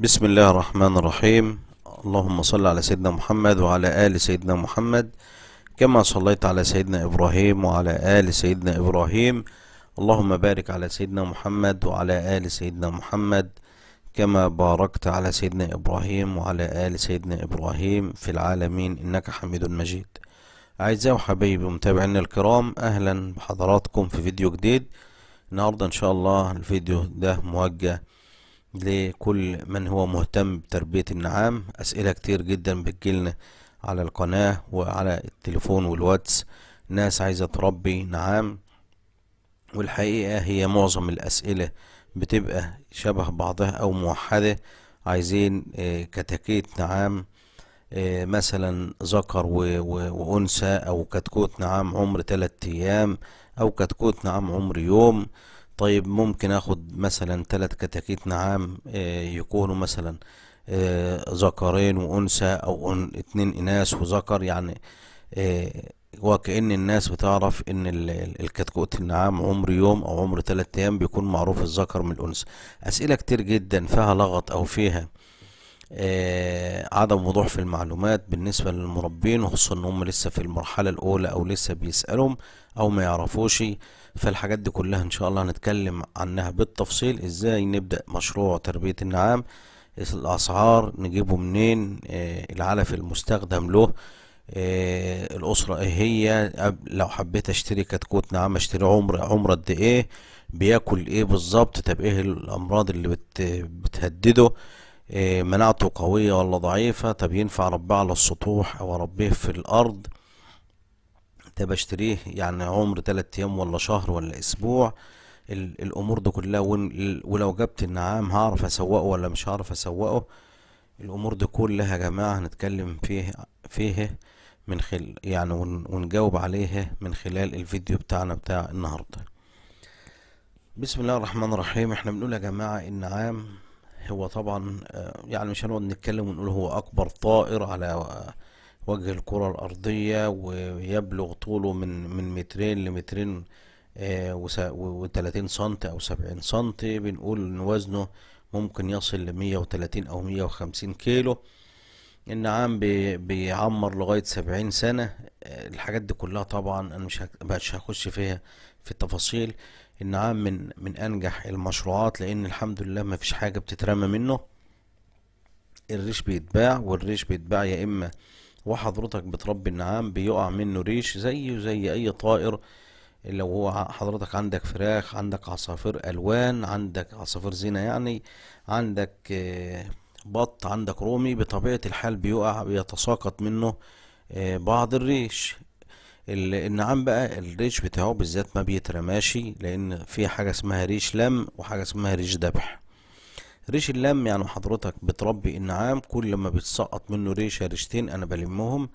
بسم الله الرحمن الرحيم اللهم صل على سيدنا محمد وعلى آل سيدنا محمد كما صليت على سيدنا إبراهيم وعلى آل سيدنا إبراهيم اللهم بارك على سيدنا محمد وعلى آل سيدنا محمد كما باركت على سيدنا إبراهيم وعلى آل سيدنا إبراهيم في العالمين إنك حميد مجيد أعزائي وحبايبي متابعينا الكرام أهلا بحضراتكم في فيديو جديد النهاردة إن شاء الله الفيديو ده موجه لكل من هو مهتم بتربية النعام أسئلة كتير جدا بتجيلنا على القناة وعلى التليفون والواتس ناس عايزة تربي نعام والحقيقة هي معظم الأسئلة بتبقى شبه بعضها أو موحدة عايزين آه، كتاكيت نعام آه، مثلا ذكر وأنثى أو كتكوت نعام عمر تلات أيام أو كتكوت نعام عمر يوم طيب ممكن اخد مثلا ثلاث كتاكيت نعام آه، يكونوا مثلا آه، ذكرين وانثى او اتنين اناث وذكر يعني آه، وكأن الناس بتعرف ان الكتكوت النعام عمر يوم او عمر ثلاثة ايام بيكون معروف الذكر من الانثى اسئله كتير جدا فيها لغط او فيها آه، عدم وضوح في المعلومات بالنسبة للمربين وخصوصا ان هم لسه في المرحلة الاولى او لسه بيسألهم او ما يعرفوش فالحاجات دي كلها ان شاء الله هنتكلم عنها بالتفصيل ازاي نبدأ مشروع تربية النعام الاسعار نجيبه منين آه، العلف المستخدم له آه، الاسرة ايه هي لو حبيت اشتري كتكوت نعام اشتري عمر عمر قد ايه بياكل ايه بالظبط طب ايه الامراض اللي بت بتهدده إيه، مناعته قوية ولا ضعيفة طب ينفع اربيه على السطوح او اربيه في الارض طب اشتريه يعني عمر تلات ايام ولا شهر ولا اسبوع الامور دي كلها ولو جبت النعام هعرف اسوقه ولا مش هعرف اسوقه الامور دي كلها يا جماعه هنتكلم فيه فيها من خل يعني ونجاوب عليها من خلال الفيديو بتاعنا بتاع النهارده بسم الله الرحمن الرحيم احنا بنقول يا جماعه النعام هو طبعا آه، يعني مش هنقعد نتكلم ونقول هو أكبر طائر على وجه الكرة الأرضية ويبلغ طوله من من مترين لمترين آه، وتلاتين سنت أو سبعين سنت بنقول إن وزنه ممكن يصل لمية وتلاتين أو مية وخمسين كيلو النعام بيعمر لغاية سبعين سنة آه، الحاجات دي كلها طبعا أنا مش مش هخش فيها في التفاصيل النعام من من انجح المشروعات لان الحمد لله ما فيش حاجه بتترمى منه الريش بيتباع والريش بيتباع يا اما وحضرتك بتربي النعام بيقع منه ريش زيه زي اي طائر لو هو حضرتك عندك فراخ عندك عصافير الوان عندك عصافير زينه يعني عندك آه، بط عندك رومي بطبيعه الحال بيقع بيتساقط منه آه، بعض الريش النعام بقى الريش بتاعه بالذات ما بيترماشي لان في حاجه اسمها ريش لم وحاجه اسمها ريش دبح ريش اللم يعني حضرتك بتربي النعام كل ما بتسقط منه ريشه ريشتين انا بلمهم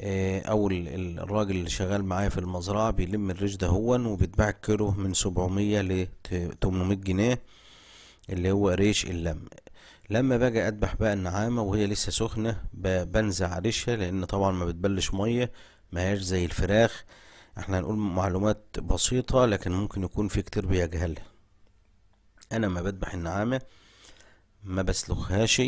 آه، او الراجل اللي شغال معايا في المزرعه بيلم الريش ده هون وبيتباع الكيلو من 700 ل 800 جنيه اللي هو ريش اللم لما باجي ادبح بقى النعامه وهي لسه سخنه بنزع ريشها لان طبعا ما بتبلش ميه مهاش زي الفراخ احنا هنقول معلومات بسيطة لكن ممكن يكون في كتير بيجهلها انا ما بدبح النعامة ما بسلخهاش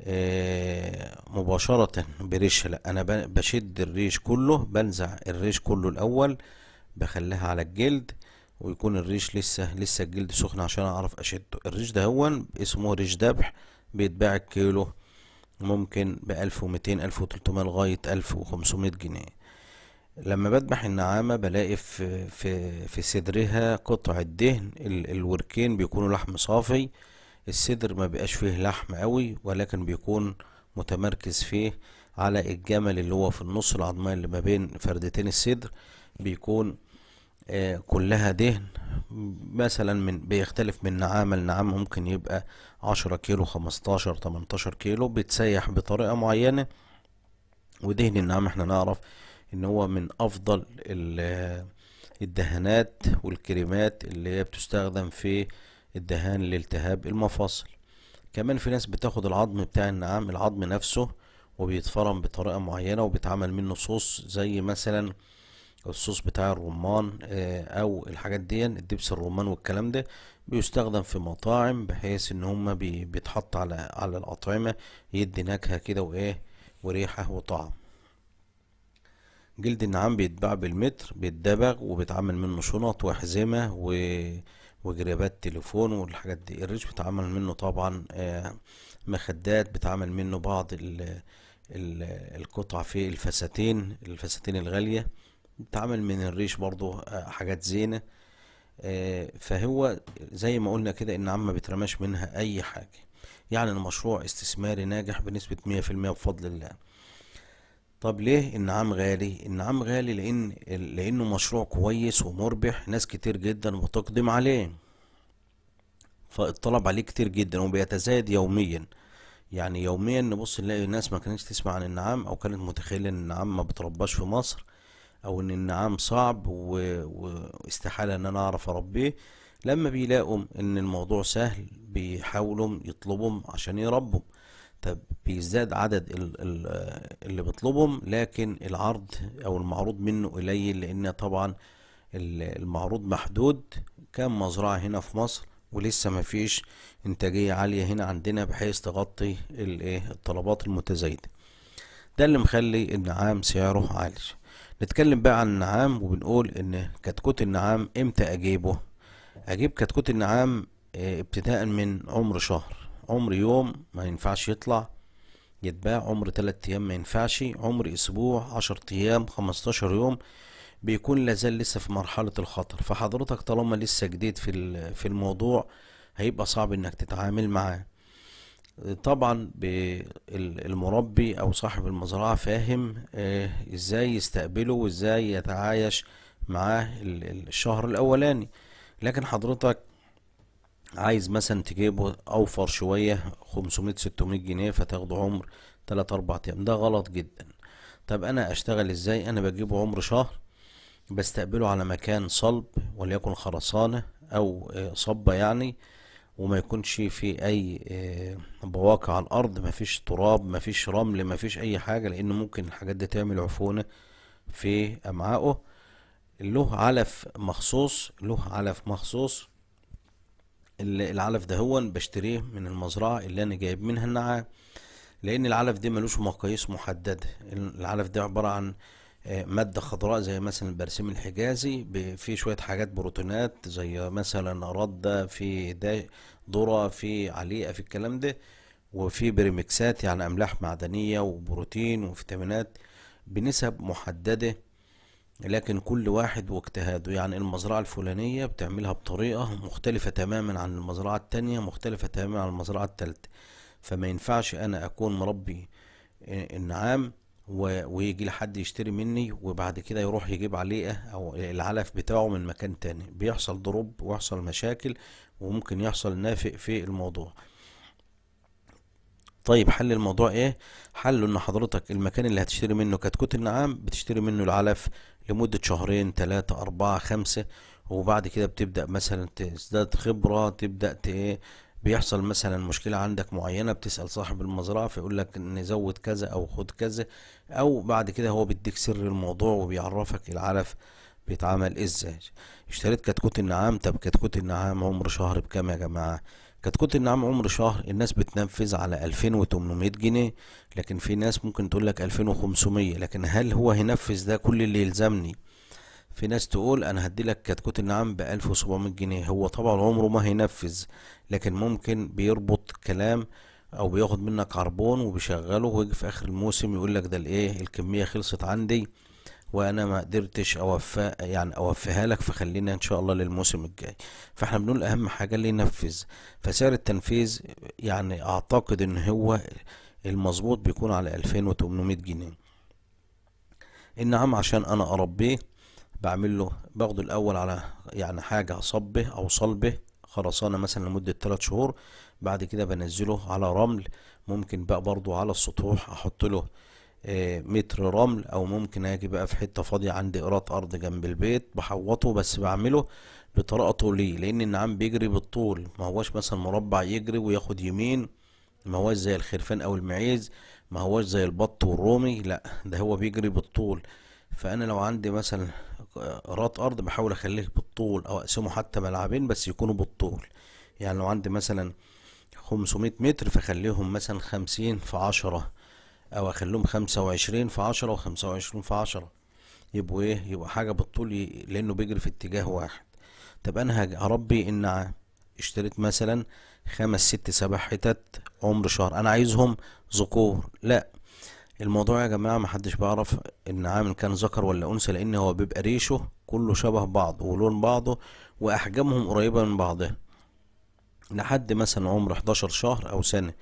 اه مباشرة بريشها لا انا بشد الريش كله بنزع الريش كله الاول بخليها على الجلد ويكون الريش لسه لسه الجلد سخن عشان اعرف اشده الريش ده هو اسمه ريش دبح بيتباع الكيلو ممكن بألف 1200 ألف لغاية ألف جنيه لما بدبح النعامة بلاقي في, في, في صدرها قطع الدهن الوركين بيكونوا لحم صافي الصدر ما بقاش فيه لحم قوي ولكن بيكون متمركز فيه على الجمل اللي هو في النص العظمية اللي ما بين فردتين الصدر بيكون كلها دهن مثلا من بيختلف من نعامة لنعامة ممكن يبقى عشرة كيلو خمستاشر تمنتاشر كيلو بتسيح بطريقة معينة ودهن النعام احنا نعرف ان هو من افضل الدهانات والكريمات اللي هي بتستخدم في الدهان لالتهاب المفاصل كمان في ناس بتاخد العظم بتاع النعام العظم نفسه وبيتفرم بطريقة معينة وبيتعمل منه صوص زي مثلا الصوص بتاع الرمان آه، او الحاجات دي الدبس الرمان والكلام ده بيستخدم في مطاعم بحيث ان هما بيتحط على على الاطعمه يدي نكهه كده وايه وريحه وطعم جلد النعام بيتباع بالمتر بيتدبغ وبيتعمل منه شنط وحزمه و وجريبات تليفون والحاجات دي الريش بيتعمل منه طبعا آه، مخدات بيتعمل منه بعض القطع في الفساتين الفساتين الغاليه بتعمل من الريش برضو آه، حاجات زينة آه، فهو زي ما قلنا كده النعام ما بترماش منها أي حاجة يعني المشروع استثماري ناجح بنسبة مية في المية بفضل الله طب ليه النعام غالي النعام غالي لان لانه مشروع كويس ومربح ناس كتير جدا بتقدم عليه فالطلب عليه كتير جدا وبيتزايد يوميا يعني يوميا نبص نلاقي ناس ما كانتش تسمع عن النعام او كانت متخيله ان النعام ما بترباش في مصر او ان النعام صعب واستحالة ان انا اعرف اربيه لما بيلاقوا ان الموضوع سهل بيحاولوا يطلبهم عشان يربوا طب بيزداد عدد اللي بيطلبهم لكن العرض او المعروض منه قليل لان طبعا المعروض محدود كام مزرعة هنا في مصر ولسه مفيش انتاجية عالية هنا عندنا بحيث تغطي إيه، الطلبات المتزايدة ده اللي مخلي النعام سعره عالي نتكلم بقى عن النعام وبنقول ان كتكوت النعام امتى اجيبه اجيب كتكوت النعام آه، ابتداء من عمر شهر عمر يوم ما ينفعش يطلع يتباع عمر تلات ايام ما ينفعش عمر اسبوع عشر ايام خمستاشر يوم بيكون لازال لسه في مرحلة الخطر فحضرتك طالما لسه جديد في الموضوع هيبقى صعب انك تتعامل معاه طبعا المربي او صاحب المزرعه فاهم آه، ازاي يستقبله وازاي يتعايش معاه الشهر الاولاني لكن حضرتك عايز مثلا تجيبه اوفر شويه 500 600 جنيه فتاخده عمر 3 4 ايام ده غلط جدا طب انا اشتغل ازاي انا بجيبه عمر شهر بستقبله على مكان صلب وليكن خرسانه او آه، صبه يعني وما يكونش في اي آه، بواقع على الارض مفيش تراب مفيش رمل مفيش اي حاجه لان ممكن الحاجات دي تعمل عفونه في امعائه له علف مخصوص له علف مخصوص العلف ده هو بشتريه من المزرعه اللي انا جايب منها النعام لان العلف ده ملوش مقاييس محدده العلف ده عباره عن مادة خضراء زي مثلا البرسيم الحجازي في شوية حاجات بروتينات زي مثلا ردة في ذرة في عليقة في الكلام ده وفي بريمكسات يعني أملاح معدنية وبروتين وفيتامينات بنسب محددة لكن كل واحد واجتهاده يعني المزرعة الفلانية بتعملها بطريقة مختلفة تماما عن المزرعة التانية مختلفة تماما عن المزرعة التالتة فما ينفعش أنا أكون مربي النعام ويجي لحد يشتري مني وبعد كده يروح يجيب عليه أه- او العلف بتاعه من مكان تاني بيحصل ضروب ويحصل مشاكل وممكن يحصل نافق في الموضوع طيب حل الموضوع ايه حله ان حضرتك المكان اللي هتشتري منه كتكوت النعام بتشتري منه العلف لمدة شهرين تلاتة اربعة خمسة وبعد كده بتبدأ مثلا تزداد خبرة تبدأ إيه؟ بيحصل مثلا مشكلة عندك معينة بتسأل صاحب المزرعة فيقول لك نزود كذا أو خد كذا أو بعد كده هو بيديك سر الموضوع وبيعرفك العلف بيتعمل ازاي اشتريت كتكوت النعام طب كتكوت النعام عمر شهر بكام يا جماعة كتكوت النعام عمر شهر الناس بتنفذ على 2800 جنيه لكن في ناس ممكن تقول لك 2500 لكن هل هو هينفذ ده كل اللي يلزمني في ناس تقول انا هدي لك كتكوت النعام ب 1700 جنيه هو طبعا عمره ما هينفذ لكن ممكن بيربط كلام او بياخد منك عربون وبيشغله ويجي في اخر الموسم يقول لك ده الايه الكميه خلصت عندي وانا ما قدرتش اوفى يعني اوفيها لك فخلينا ان شاء الله للموسم الجاي فاحنا بنقول اهم حاجه اللي ينفذ فسعر التنفيذ يعني اعتقد ان هو المظبوط بيكون على 2800 جنيه النعام عشان انا اربيه بعمل له باخده الاول على يعني حاجه صبه او صلبه خرسانه مثلا لمده 3 شهور بعد كده بنزله على رمل ممكن بقى برضو على السطوح احط له آه متر رمل او ممكن اجي بقى في حته فاضيه عندي قراط ارض جنب البيت بحوطه بس بعمله بطريقه طوليه لان النعام بيجري بالطول ما هواش مثلا مربع يجري وياخد يمين ما هواش زي الخرفان او المعيز ما هواش زي البط والرومي لا ده هو بيجري بالطول فانا لو عندي مثلا كرات ارض بحاول اخليه بالطول او اقسمه حتى ملعبين بس يكونوا بالطول يعني لو عندي مثلا 500 متر فخليهم مثلا 50 في 10 او اخليهم 25 في 10 و25 في 10 يبقوا ايه يبقى حاجه بالطول ي... لانه بيجري في اتجاه واحد طب انا هربي ان اشتريت مثلا خمس ست سبع حتت عمر شهر انا عايزهم ذكور لا الموضوع يا جماعة محدش بيعرف ان عامل كان ذكر ولا انثى لان هو بيبقى ريشه كله شبه بعض ولون بعضه واحجامهم قريبة من بعضها لحد مثلا عمر 11 شهر او سنة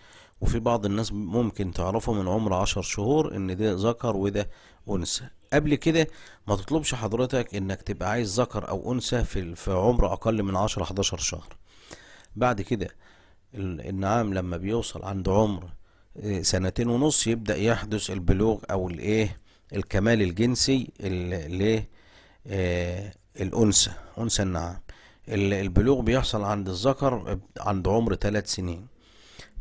وفي بعض الناس ممكن تعرفه من عمر 10 شهور ان ده ذكر وده انثى قبل كده ما تطلبش حضرتك انك تبقى عايز ذكر او انثى في عمر اقل من 10 11 شهر بعد كده النعام لما بيوصل عند عمر سنتين ونص يبدأ يحدث البلوغ أو الإيه الكمال الجنسي للأنثى آه، أنثى النعام البلوغ بيحصل عند الذكر عند عمر ثلاث سنين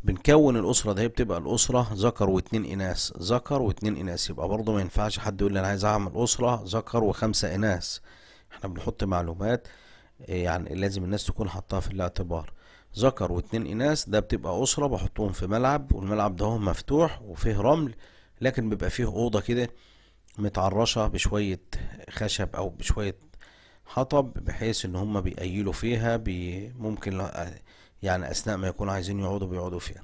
بنكون الأسرة ده بتبقى الأسرة ذكر واتنين إناث ذكر واتنين إناث يبقى برضه ما ينفعش حد يقول لي أنا عايز أعمل أسرة ذكر وخمسة إناث احنا بنحط معلومات آه، يعني لازم الناس تكون حطاها في الاعتبار ذكر واتنين اناث ده بتبقى اسره بحطهم في ملعب والملعب ده هو مفتوح وفيه رمل لكن بيبقى فيه اوضه كده متعرشه بشويه خشب او بشويه حطب بحيث ان هما بيأيلوا فيها بي ممكن يعني اثناء ما يكونوا عايزين يقعدوا بيقعدوا فيها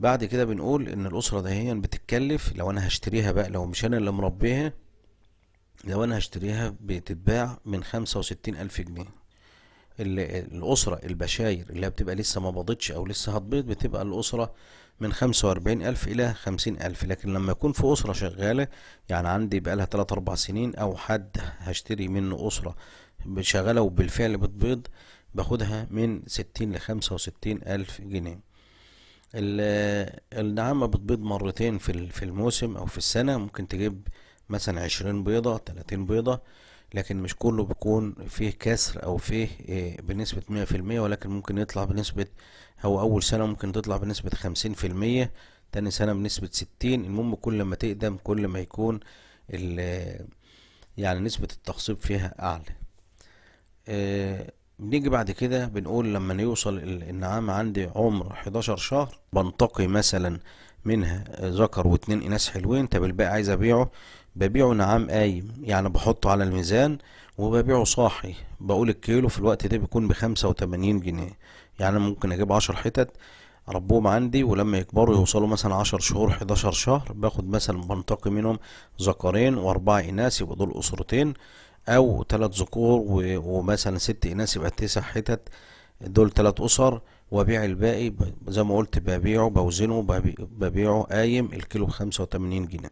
بعد كده بنقول ان الاسره هي بتتكلف لو انا هشتريها بقى لو مش انا اللي مربيها لو انا هشتريها بتتباع من خمسة وستين الف جنيه الأسرة البشاير اللي بتبقى لسه ما بضتش أو لسه هتبيض بتبقى الأسرة من خمسة وأربعين ألف إلى خمسين ألف لكن لما يكون في أسرة شغالة يعني عندي بقالها تلات أربع سنين أو حد هشتري منه أسرة شغالة وبالفعل بتبيض باخدها من ستين لخمسة وستين ألف جنيه النعامة بتبيض مرتين في الموسم أو في السنة ممكن تجيب مثلا عشرين بيضة تلاتين بيضة لكن مش كله بيكون فيه كسر او فيه آه، بنسبة مية في المية ولكن ممكن يطلع بنسبة هو اول سنة ممكن تطلع بنسبة خمسين في المية تاني سنة بنسبة ستين المهم كل ما تقدم كل ما يكون يعني نسبة التخصيب فيها اعلى نيجي آه، بنيجي بعد كده بنقول لما يوصل النعامة عندي عمر 11 شهر بنتقي مثلا منها ذكر واتنين اناث حلوين طب الباقي عايز ابيعه ببيعه نعام قايم يعني بحطه على الميزان وببيعه صاحي بقول الكيلو في الوقت ده بيكون بخمسة وتمانين جنيه يعني ممكن اجيب عشر حتت ربهم عندي ولما يكبروا يوصلوا مثلا عشر شهور حداشر شهر باخد مثلا بنتقي منهم ذكرين واربعة اناث يبقى دول اسرتين او تلات ذكور ومثلا ست اناث يبقى تسع حتت دول تلات اسر وبيع الباقي زي ما قلت ببيعه بوزنه ببيعه قايم الكيلو بخمسة وتمانين جنيه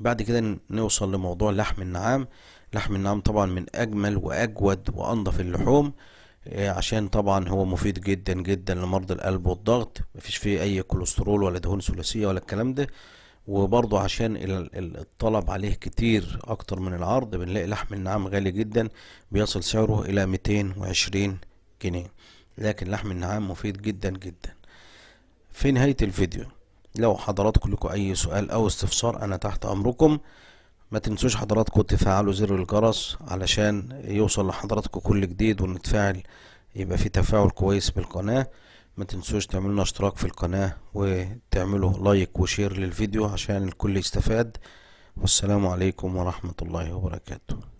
بعد كده نوصل لموضوع لحم النعام لحم النعام طبعا من اجمل واجود وانضف اللحوم آه، عشان طبعا هو مفيد جدا جدا لمرضى القلب والضغط مفيش فيه اي كوليسترول ولا دهون ثلاثيه ولا الكلام ده وبرضه عشان الطلب عليه كتير اكتر من العرض بنلاقي لحم النعام غالي جدا بيصل سعره الى 220 جنيه لكن لحم النعام مفيد جدا جدا في نهايه الفيديو لو حضراتكم لكم اي سؤال او استفسار انا تحت امركم ما تنسوش حضراتكم تفعلوا زر الجرس علشان يوصل لحضراتكم كل جديد ونتفاعل يبقى في تفاعل كويس بالقناة ما تنسوش تعملوا اشتراك في القناة وتعملوا لايك وشير للفيديو عشان الكل يستفاد والسلام عليكم ورحمة الله وبركاته